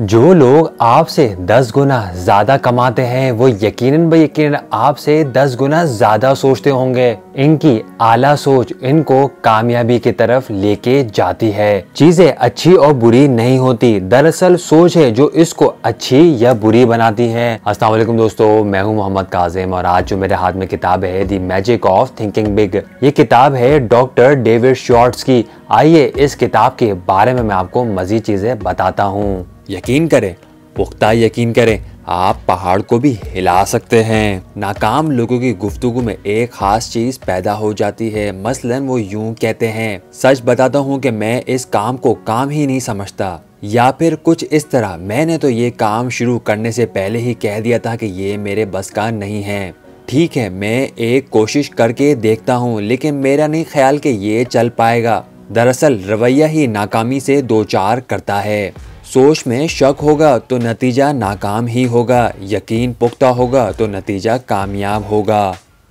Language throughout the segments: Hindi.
जो लोग आपसे दस गुना ज्यादा कमाते हैं वो यकीनन ब यकीनन आपसे दस गुना ज्यादा सोचते होंगे इनकी आला सोच इनको कामयाबी की तरफ लेके जाती है चीजें अच्छी और बुरी नहीं होती दरअसल सोच है जो इसको अच्छी या बुरी बनाती है अस्सलाम वालेकुम दोस्तों मैं हूं मोहम्मद काजिम और आज जो मेरे हाथ में किताब है the magic of thinking big ये किताब है डॉक्टर डेविड शॉर्ट्स की आइए इस किताब के बारे में मैं आपको मजीद चीजें बताता हूँ यकीन करें पुख्ता यकीन करें आप पहाड़ को भी हिला सकते हैं नाकाम लोगों की गुफ्तगु में एक खास चीज पैदा हो जाती है मसलन वो यूं कहते हैं सच बताता हूँ कि मैं इस काम को काम ही नहीं समझता या फिर कुछ इस तरह मैंने तो ये काम शुरू करने से पहले ही कह दिया था कि ये मेरे बस का नहीं है ठीक है मैं एक कोशिश करके देखता हूँ लेकिन मेरा नहीं ख्याल कि ये चल पाएगा दरअसल रवैया ही नाकामी से दो चार करता है सोच में शक होगा तो नतीजा नाकाम ही होगा यकीन पुख्ता होगा तो नतीजा कामयाब होगा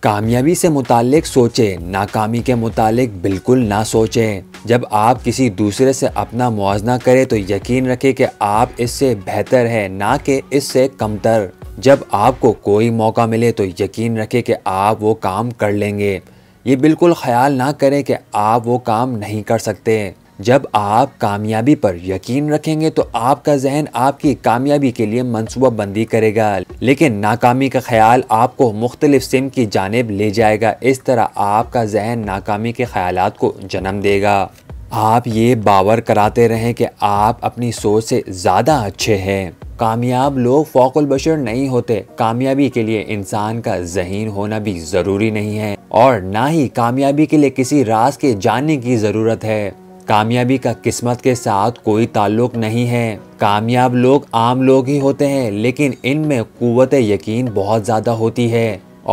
कामयाबी से मुतालिक सोचे नाकामी के मुतालिक बिल्कुल ना सोचे जब आप किसी दूसरे से अपना मुआजना करें तो यकीन रखें कि आप इससे बेहतर है ना कि इससे कमतर जब आपको कोई मौका मिले तो यकीन रखें कि आप वो काम कर लेंगे ये बिल्कुल ख्याल ना करें कि आप वो काम नहीं कर सकते जब आप कामयाबी पर यकीन रखेंगे तो आपका जहन आपकी कामयाबी के लिए मनसूबा बंदी करेगा लेकिन नाकामी का ख्याल आपको मुख्तलिफ सिम की जानब ले जाएगा इस तरह आपका जहन नाकामी के ख्याल को जन्म देगा आप ये बावर कराते रहें कि आप अपनी सोच से ज़्यादा अच्छे हैं कामयाब लोग फोकुल बशर नहीं होते कामयाबी के लिए इंसान का जहीन होना भी ज़रूरी नहीं है और ना ही कामयाबी के लिए किसी रास के जानने की ज़रूरत है कामयाबी का किस्मत के साथ कोई ताल्लुक नहीं है कामयाब लोग आम लोग ही होते हैं लेकिन इनमें कुत यकीन बहुत ज़्यादा होती है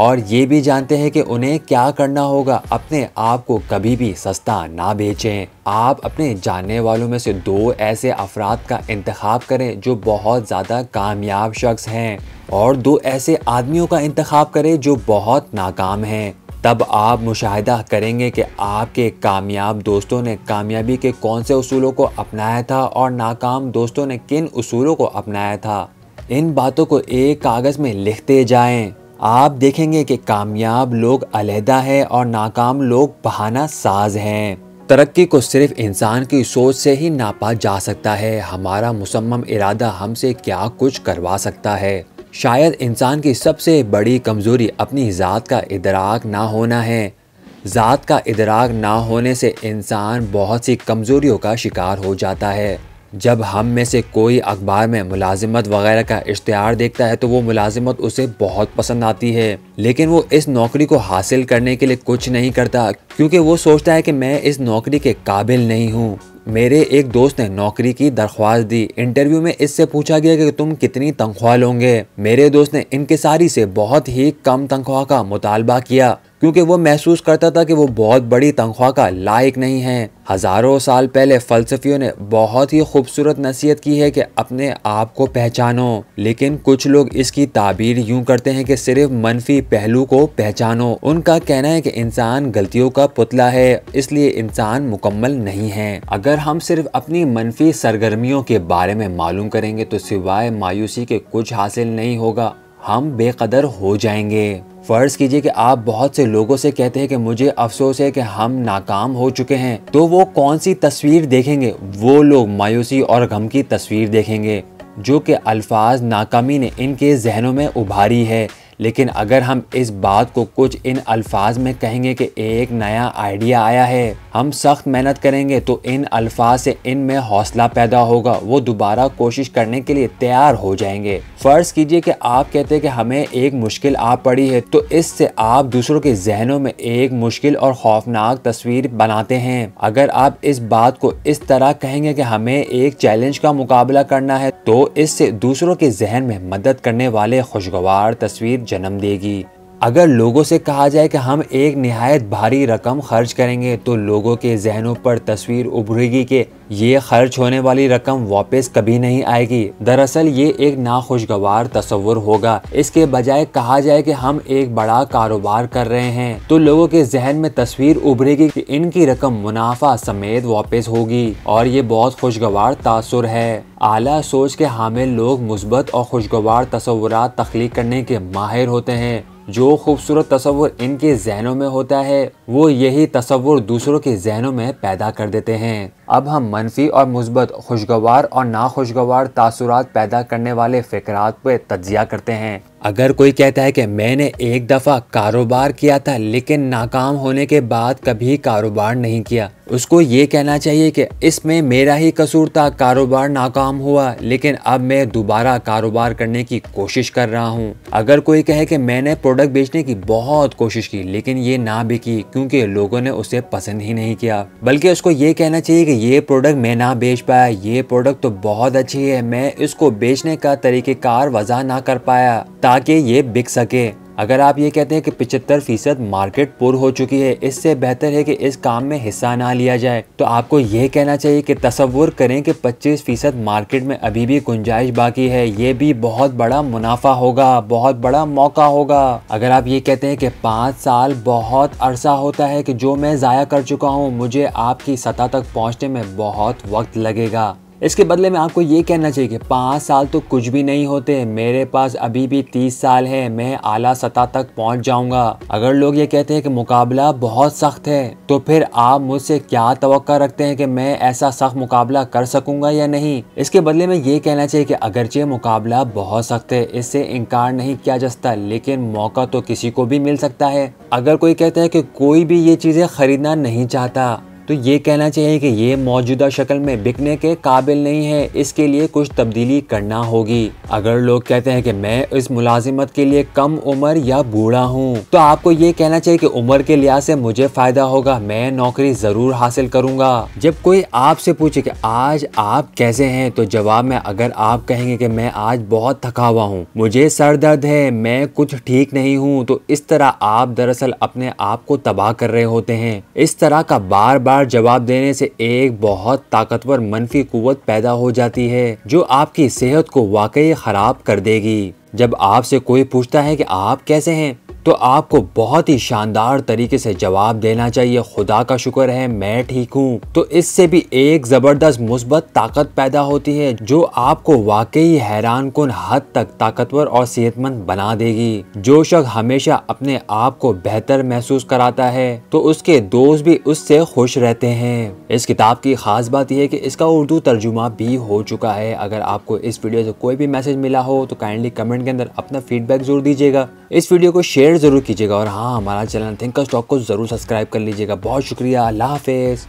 और ये भी जानते हैं कि उन्हें क्या करना होगा अपने आप को कभी भी सस्ता ना बेचें आप अपने जानने वालों में से दो ऐसे अफराद का इंतखब करें जो बहुत ज़्यादा कामयाब शख्स हैं और दो ऐसे आदमियों का इंतखब करें जो बहुत नाकाम हैं तब आप मुशाहिदा करेंगे कि आपके कामयाब दोस्तों ने कामयाबी के कौन से असूलों को अपनाया था और नाकाम दोस्तों ने किन असूलों को अपनाया था इन बातों को एक कागज़ में लिखते जाएं। आप देखेंगे कि कामयाब लोग अलहदा है और नाकाम लोग बहाना साज हैं तरक्की को सिर्फ इंसान की सोच से ही नापा जा सकता है हमारा मुसम्म इरादा हमसे क्या कुछ करवा सकता है शायद इंसान की सबसे बड़ी कमज़ोरी अपनी ज़ात का इदराक ना होना है ज़ात का इदराक ना होने से इंसान बहुत सी कमज़ोरियों का शिकार हो जाता है जब हम में से कोई अखबार में मुलाजिमत वगैरह का इश्तहार देखता है तो वो मुलाजिमत उसे बहुत पसंद आती है लेकिन वो इस नौकरी को हासिल करने के लिए कुछ नहीं करता क्योंकि वो सोचता है कि मैं इस नौकरी के काबिल नहीं हूँ मेरे एक दोस्त ने नौकरी की दरख्वास्त दी इंटरव्यू में इससे पूछा गया कि तुम कितनी तनख्वाह लोगे मेरे दोस्त ने इनके सारी से बहुत ही कम तनख्वाह का मुतालबा किया क्योंकि वो महसूस करता था कि वो बहुत बड़ी तनख्वाह का लायक नहीं है हज़ारों साल पहले फ़लसफियों ने बहुत ही खूबसूरत नसीहत की है कि अपने आप को पहचानो लेकिन कुछ लोग इसकी ताबीर यूं करते हैं कि सिर्फ मनफी पहलू को पहचानो उनका कहना है कि इंसान गलतियों का पुतला है इसलिए इंसान मुकम्मल नहीं है अगर हम सिर्फ अपनी मनफी सरगर्मियों के बारे में मालूम करेंगे तो सिवाय मायूसी के कुछ हासिल नहीं होगा हम बेकदर हो जाएंगे फ़र्ज़ कीजिए कि आप बहुत से लोगों से कहते हैं कि मुझे अफसोस है कि हम नाकाम हो चुके हैं तो वो कौन सी तस्वीर देखेंगे वो लोग मायूसी और गम की तस्वीर देखेंगे जो कि अल्फाज नाकामी ने इनके जहनों में उभारी है लेकिन अगर हम इस बात को कुछ इन अल्फाज में कहेंगे कि एक नया आइडिया आया है हम सख्त मेहनत करेंगे तो इन अल्फाज से इन में हौसला पैदा होगा वो दोबारा कोशिश करने के लिए तैयार हो जाएंगे फ़र्ज़ कीजिए कि आप कहते हैं कि हमें एक मुश्किल आ पड़ी है तो इससे आप दूसरों के जहनों में एक मुश्किल और खौफनाक तस्वीर बनाते हैं अगर आप इस बात को इस तरह कहेंगे कि हमें एक चैलेंज का मुकाबला करना है तो इससे दूसरों के जहन में मदद करने वाले खुशगवार तस्वीर जन्म देगी अगर लोगों से कहा जाए कि हम एक नहायत भारी रकम खर्च करेंगे तो लोगों के जहनों पर तस्वीर उभरेगी कि ये खर्च होने वाली रकम वापस कभी नहीं आएगी दरअसल ये एक नाखुशगवार तस्वुर होगा इसके बजाय कहा जाए कि हम एक बड़ा कारोबार कर रहे हैं तो लोगों के जहन में तस्वीर उभरेगी कि इनकी रकम मुनाफा समेत वापस होगी और ये बहुत खुशगवार तासुर है आला सोच के हामिल लोग मुस्बत और खुशगवार तस्वुरात तख्लीक करने के माहिर होते हैं जो खूबसूरत तस्वुर इनके जहनों में होता है वो यही तस्वुर दूसरों के जहनों में पैदा कर देते हैं अब हम मनफी और मुस्बत खुशगवार और नाखुशगवार तासुरात पैदा करने वाले फ़िक्रात पर तजिया करते हैं अगर कोई कहता है कि मैंने एक दफ़ा कारोबार किया था लेकिन नाकाम होने के बाद कभी कारोबार नहीं किया उसको ये कहना चाहिए कि इसमें मेरा ही कसूर था कारोबार नाकाम हुआ लेकिन अब मैं दोबारा कारोबार करने की कोशिश कर रहा हूँ अगर कोई कहे कि मैंने प्रोडक्ट बेचने की बहुत कोशिश की लेकिन ये ना बिकी क्योंकि लोगों ने उसे पसंद ही नहीं किया बल्कि उसको ये कहना चाहिए कि ये प्रोडक्ट मैं ना बेच पाया ये प्रोडक्ट तो बहुत अच्छी है मैं इसको बेचने का तरीक़ेकार वजह ना कर पाया ताकि ये बिक सके अगर आप ये कहते हैं कि पिचहत्तर फीसद मार्केट पुर हो चुकी है इससे बेहतर है कि इस काम में हिस्सा ना लिया जाए तो आपको ये कहना चाहिए कि तस्वुर करें कि 25 फीसद मार्केट में अभी भी गुंजाइश बाकी है ये भी बहुत बड़ा मुनाफा होगा बहुत बड़ा मौका होगा अगर आप ये कहते हैं कि पाँच साल बहुत अरसा होता है कि जो मैं ज़ाया कर चुका हूँ मुझे आपकी सतह तक पहुँचने में बहुत वक्त लगेगा इसके बदले में आपको ये कहना चाहिए कि पाँच साल तो कुछ भी नहीं होते मेरे पास अभी भी तीस साल है मैं आला सतह तक पहुंच जाऊंगा अगर लोग ये कहते हैं कि मुकाबला बहुत सख्त है तो फिर आप मुझसे क्या तो रखते हैं कि मैं ऐसा सख्त मुकाबला कर सकूंगा या नहीं इसके बदले में ये कहना चाहिए कि अगरचे मुकाबला बहुत सख्त है इससे इनकार नहीं किया जा सकता लेकिन मौका तो किसी को भी मिल सकता है अगर कोई कहता है कि कोई भी ये चीज़ें खरीदना नहीं चाहता तो ये कहना चाहिए कि ये मौजूदा शक्ल में बिकने के काबिल नहीं है इसके लिए कुछ तब्दीली करना होगी अगर लोग कहते हैं कि मैं इस मुलाजिमत के लिए कम उम्र या बूढ़ा हूँ तो आपको ये कहना चाहिए कि उम्र के लिहाज से मुझे फायदा होगा मैं नौकरी जरूर हासिल करूंगा जब कोई आपसे पूछे कि आज आप कैसे हैं तो जवाब में अगर आप कहेंगे कि मैं आज बहुत थका हुआ हूँ मुझे सर दर्द है मैं कुछ ठीक नहीं हूँ तो इस तरह आप दरअसल अपने आप को तबाह कर रहे होते हैं इस तरह का बार बार बार जवाब देने से एक बहुत ताकतवर मनफी कुत पैदा हो जाती है जो आपकी सेहत को वाकई ख़राब कर देगी जब आपसे कोई पूछता है कि आप कैसे हैं तो आपको बहुत ही शानदार तरीके से जवाब देना चाहिए खुदा का शुक्र है मैं ठीक हूँ तो इससे भी एक ज़बरदस्त मुस्बत ताकत पैदा होती है जो आपको वाकई हैरान कन हद तक ताकतवर और सेहतमंद बना देगी जो शख्स हमेशा अपने आप को बेहतर महसूस कराता है तो उसके दोस्त भी उससे खुश रहते हैं इस किताब की खास बात यह है की इसका उर्दू तर्जुमा भी हो चुका है अगर आपको इस वीडियो से कोई भी मैसेज मिला हो तो काइंडली कमेंट के अंदर अपना फीडबैक जरूर दीजिएगा इस वीडियो को शेयर ज़रूर कीजिएगा और हाँ हमारा चैनल थिंकर स्टॉक को ज़रूर सब्सक्राइब कर लीजिएगा बहुत शुक्रिया अल्लाह हाफिज़